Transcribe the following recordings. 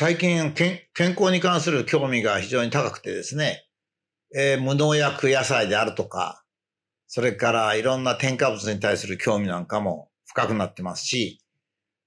最近健康に関する興味が非常に高くてですね、えー、無農薬野菜であるとか、それからいろんな添加物に対する興味なんかも深くなってますし、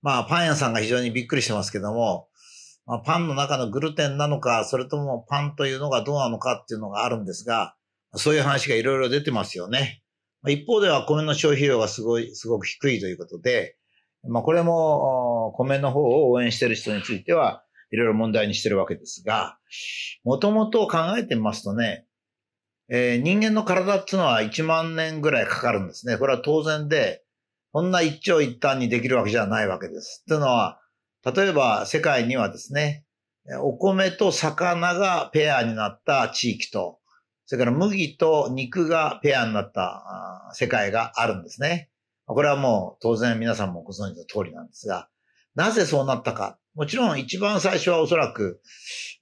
まあパン屋さんが非常にびっくりしてますけども、まあ、パンの中のグルテンなのか、それともパンというのがどうなのかっていうのがあるんですが、そういう話がいろいろ出てますよね。一方では米の消費量がすごい、すごく低いということで、まあこれも米の方を応援している人については、いろいろ問題にしてるわけですが、もともと考えてみますとね、えー、人間の体っていうのは1万年ぐらいかかるんですね。これは当然で、こんな一長一短にできるわけじゃないわけです。というのは、例えば世界にはですね、お米と魚がペアになった地域と、それから麦と肉がペアになった世界があるんですね。これはもう当然皆さんもご存知の通りなんですが、なぜそうなったか。もちろん一番最初はおそらく、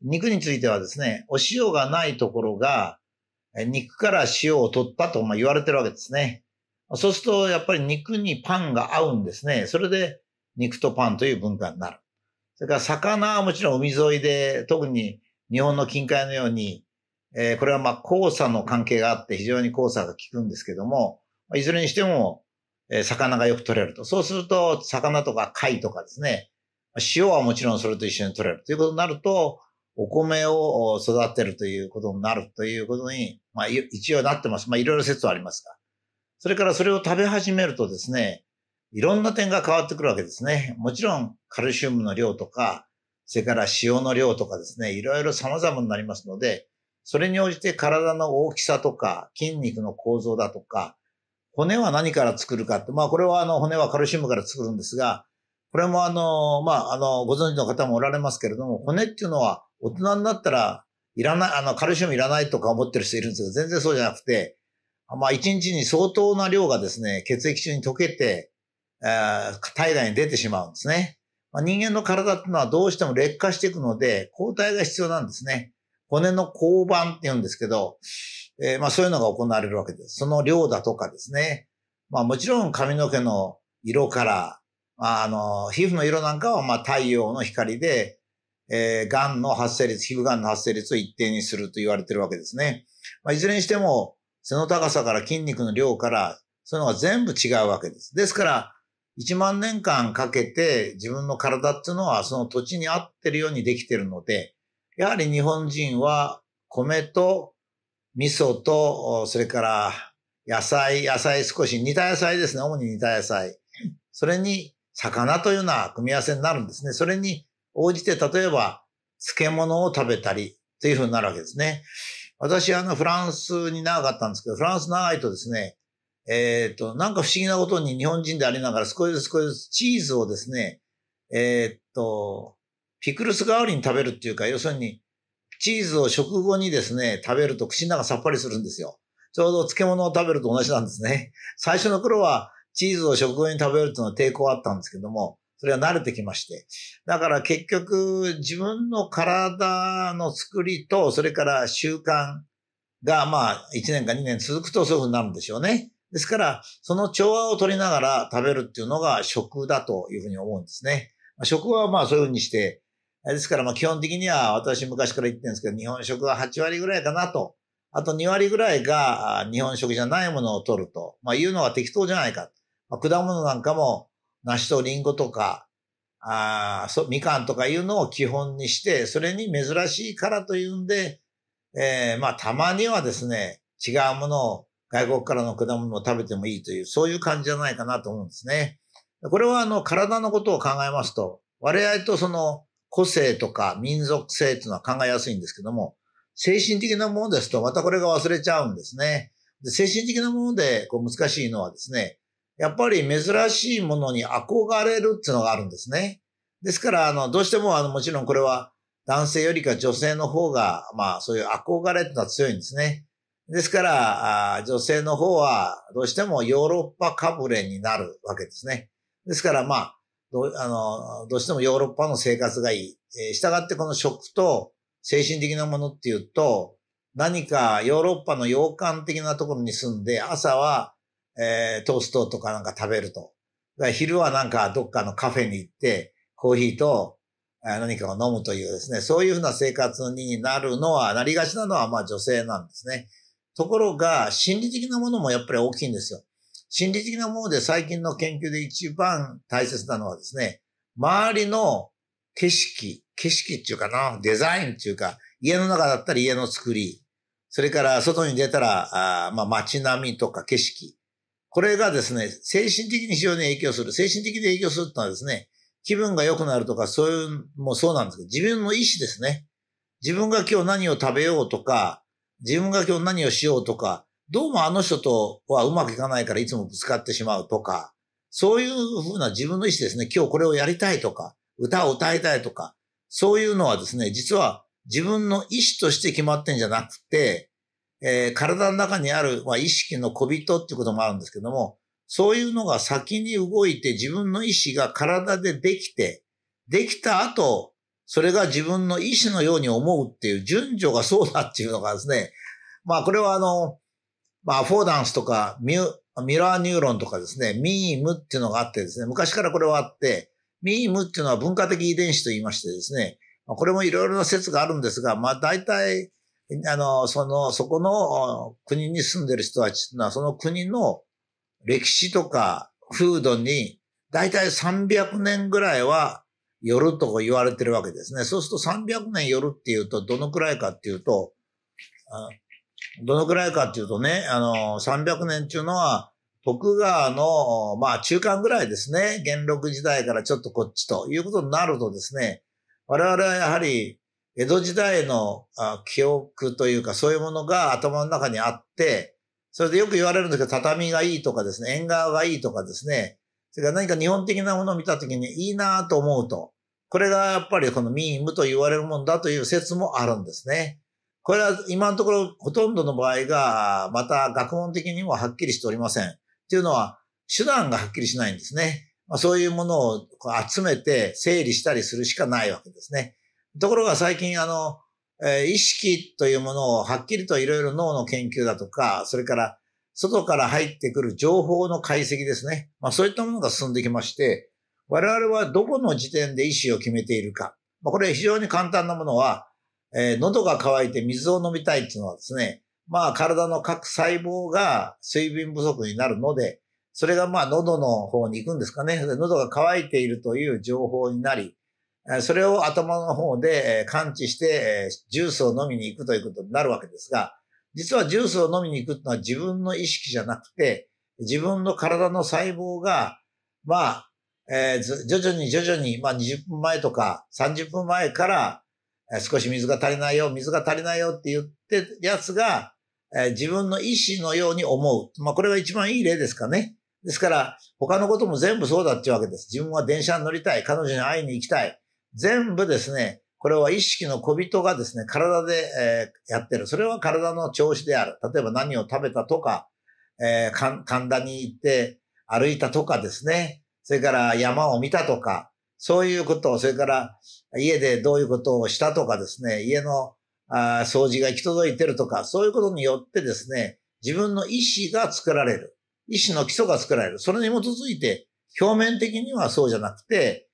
肉についてはですね、お塩がないところが、肉から塩を取ったと言われてるわけですね。そうすると、やっぱり肉にパンが合うんですね。それで、肉とパンという文化になる。それから魚はもちろん海沿いで、特に日本の近海のように、えー、これはまあ、黄砂の関係があって非常に黄砂が効くんですけども、いずれにしても、え魚がよく取れると。そうすると、魚とか貝とかですね、塩はもちろんそれと一緒に取れるということになると、お米を育てるということになるということに、まあ、一応なってます。まあ、いろいろ説はありますが。それからそれを食べ始めるとですね、いろんな点が変わってくるわけですね。もちろん、カルシウムの量とか、それから塩の量とかですね、いろいろ様々になりますので、それに応じて体の大きさとか、筋肉の構造だとか、骨は何から作るかって、まあこれはあの骨はカルシウムから作るんですが、これもあの、まああの、ご存知の方もおられますけれども、骨っていうのは大人になったらいらない、あの、カルシウムいらないとか思ってる人いるんですけど、全然そうじゃなくて、まあ一日に相当な量がですね、血液中に溶けて、えー、体内に出てしまうんですね。まあ、人間の体っていうのはどうしても劣化していくので、抗体が必要なんですね。骨の交番って言うんですけど、えー、まあそういうのが行われるわけです。その量だとかですね。まあもちろん髪の毛の色から、まあ、あの、皮膚の色なんかはまあ太陽の光で、えー、癌の発生率、皮膚癌の発生率を一定にすると言われてるわけですね。まあ、いずれにしても、背の高さから筋肉の量から、そういうのが全部違うわけです。ですから、1万年間かけて自分の体っていうのはその土地に合ってるようにできてるので、やはり日本人は米と味噌と、それから野菜、野菜少し煮た野菜ですね。主に煮た野菜。それに魚というような組み合わせになるんですね。それに応じて例えば漬物を食べたりというふうになるわけですね。私、はあの、フランスに長かったんですけど、フランス長いとですね、えっ、ー、と、なんか不思議なことに日本人でありながら少しずつ少しずつチーズをですね、えっ、ー、と、ピクルス代わりに食べるっていうか、要するにチーズを食後にですね、食べると口の中さっぱりするんですよ。ちょうど漬物を食べると同じなんですね。最初の頃はチーズを食後に食べるというのは抵抗あったんですけども、それは慣れてきまして。だから結局自分の体の作りと、それから習慣がまあ1年か2年続くとそういうふうになるんでしょうね。ですから、その調和を取りながら食べるっていうのが食だというふうに思うんですね。食はまあそういうふうにして、ですから、まあ基本的には私昔から言ってるんですけど、日本食は8割ぐらいかなと。あと2割ぐらいが日本食じゃないものを取ると。まあいうのは適当じゃないか。まあ、果物なんかも、梨とリンゴとか、あそみかんとかいうのを基本にして、それに珍しいからというんで、えー、まあたまにはですね、違うものを外国からの果物を食べてもいいという、そういう感じじゃないかなと思うんですね。これはあの体のことを考えますと、割合とその個性とか民族性っていうのは考えやすいんですけども、精神的なものですとまたこれが忘れちゃうんですね。で精神的なものでこう難しいのはですね、やっぱり珍しいものに憧れるっていうのがあるんですね。ですから、あの、どうしても、あの、もちろんこれは男性よりか女性の方が、まあ、そういう憧れってのは強いんですね。ですから、あ女性の方はどうしてもヨーロッパかぶれになるわけですね。ですから、まあ、どあのどうしてもヨーロッパの生活がいい。えー、従ってこの食と精神的なものっていうと、何かヨーロッパの洋館的なところに住んで、朝は、えー、トーストとかなんか食べると。昼はなんかどっかのカフェに行って、コーヒーと何かを飲むというですね、そういうふうな生活になるのは、なりがちなのはまあ女性なんですね。ところが、心理的なものもやっぱり大きいんですよ。心理的なもので最近の研究で一番大切なのはですね、周りの景色、景色っていうかな、デザインっていうか、家の中だったら家の作り、それから外に出たら、あまあ街並みとか景色。これがですね、精神的に非常に影響する。精神的に影響するってのはですね、気分が良くなるとか、そういう、もそうなんですけど、自分の意思ですね。自分が今日何を食べようとか、自分が今日何をしようとか、どうもあの人とはうまくいかないからいつもぶつかってしまうとか、そういうふうな自分の意思ですね、今日これをやりたいとか、歌を歌いたいとか、そういうのはですね、実は自分の意思として決まってんじゃなくて、えー、体の中にある、まあ、意識の小人っていうこともあるんですけども、そういうのが先に動いて自分の意思が体でできて、できた後、それが自分の意思のように思うっていう順序がそうだっていうのがですね、まあこれはあの、まあ、アフォーダンスとかミュ、ミラーニューロンとかですね、ミームっていうのがあってですね、昔からこれはあって、ミームっていうのは文化的遺伝子と言いましてですね、これもいろいろな説があるんですが、まあ大体、あの、その、そこの国に住んでる人たちっていうのは、その国の歴史とか風土に、大体300年ぐらいは寄ると言われてるわけですね。そうすると300年寄るっていうと、どのくらいかっていうと、どのくらいかっていうとね、あの、300年っていうのは、徳川の、まあ中間ぐらいですね、元禄時代からちょっとこっちということになるとですね、我々はやはり江戸時代の記憶というかそういうものが頭の中にあって、それでよく言われるんですけど、畳がいいとかですね、縁側がいいとかですね、それから何か日本的なものを見たときにいいなと思うと、これがやっぱりこの民務と言われるもんだという説もあるんですね。これは今のところほとんどの場合が、また学問的にもはっきりしておりません。っていうのは、手段がはっきりしないんですね。まあ、そういうものを集めて整理したりするしかないわけですね。ところが最近あの、えー、意識というものをはっきりといろいろ脳の研究だとか、それから外から入ってくる情報の解析ですね。まあそういったものが進んできまして、我々はどこの時点で意思を決めているか。まあこれ非常に簡単なものは、えー、喉が渇いて水を飲みたいっていうのはですね、まあ体の各細胞が水分不足になるので、それがまあ喉の方に行くんですかね。喉が渇いているという情報になり、それを頭の方で感知してジュースを飲みに行くということになるわけですが、実はジュースを飲みに行くってのは自分の意識じゃなくて、自分の体の細胞が、まあ、え徐々に徐々に、まあ20分前とか30分前から少し水が足りないよ、水が足りないよって言ってやつが、え自分の意思のように思う。まあ、これが一番いい例ですかね。ですから、他のことも全部そうだっていうわけです。自分は電車に乗りたい。彼女に会いに行きたい。全部ですね、これは意識の小人がですね、体で、えー、やってる。それは体の調子である。例えば何を食べたとか、えー、神田に行って歩いたとかですね。それから山を見たとか、そういうことを、それから家でどういうことをしたとかですね、家のあ掃除が行き届いてるとか、そういうことによってですね、自分の意思が作られる。意思の基礎が作られる。それに基づいて、表面的にはそうじゃなくて、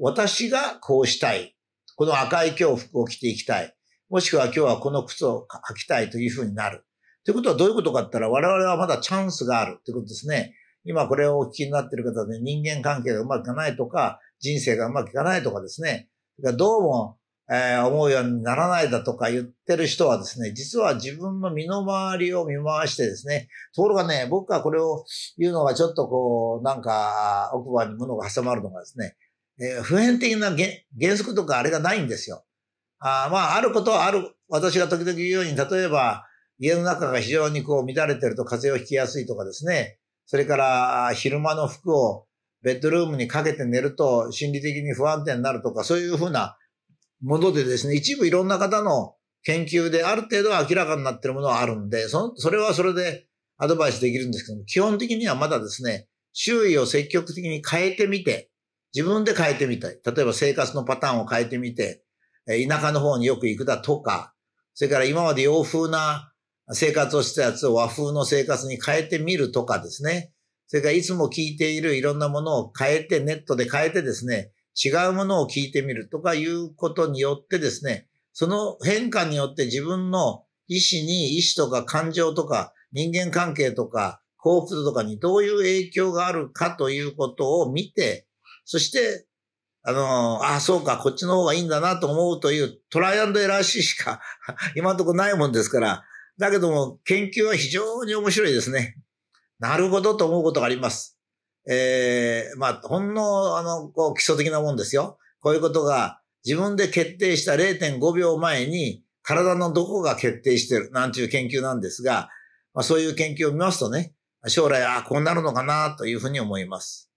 私がこうしたい。この赤い恐怖を着ていきたい。もしくは今日はこの靴を履きたいというふうになる。ということはどういうことかって言ったら、我々はまだチャンスがあるということですね。今これをお聞きになっている方で人間関係がうまくいかないとか、人生がうまくいかないとかですね、どうも、えー、思うようにならないだとか言ってる人はですね、実は自分の身の回りを見回してですね、ところがね、僕はこれを言うのがちょっとこう、なんか奥歯に物が挟まるのがですね、えー、普遍的な原則とかあれがないんですよ。あまあ、あることはある、私が時々言うように、例えば、家の中が非常にこう乱れてると風邪をひきやすいとかですね、それから昼間の服をベッドルームにかけて寝ると心理的に不安定になるとか、そういうふうなものでですね、一部いろんな方の研究である程度は明らかになっているものはあるんで、そそれはそれでアドバイスできるんですけども、基本的にはまだですね、周囲を積極的に変えてみて、自分で変えてみたい。例えば生活のパターンを変えてみて、田舎の方によく行くだとか、それから今まで洋風な生活をしたやつを和風の生活に変えてみるとかですね。それからいつも聞いているいろんなものを変えて、ネットで変えてですね、違うものを聞いてみるとかいうことによってですね、その変化によって自分の意思に、意思とか感情とか人間関係とか幸福とかにどういう影響があるかということを見て、そして、あの、ああ、そうか、こっちの方がいいんだなと思うというトライアンドエラーしか 今のところないもんですから、だけども、研究は非常に面白いですね。なるほどと思うことがあります。えー、まあ、ほんの、あの、こう、基礎的なもんですよ。こういうことが、自分で決定した0.5秒前に、体のどこが決定してる、なんていう研究なんですが、まあ、そういう研究を見ますとね、将来、ああ、こうなるのかな、というふうに思います。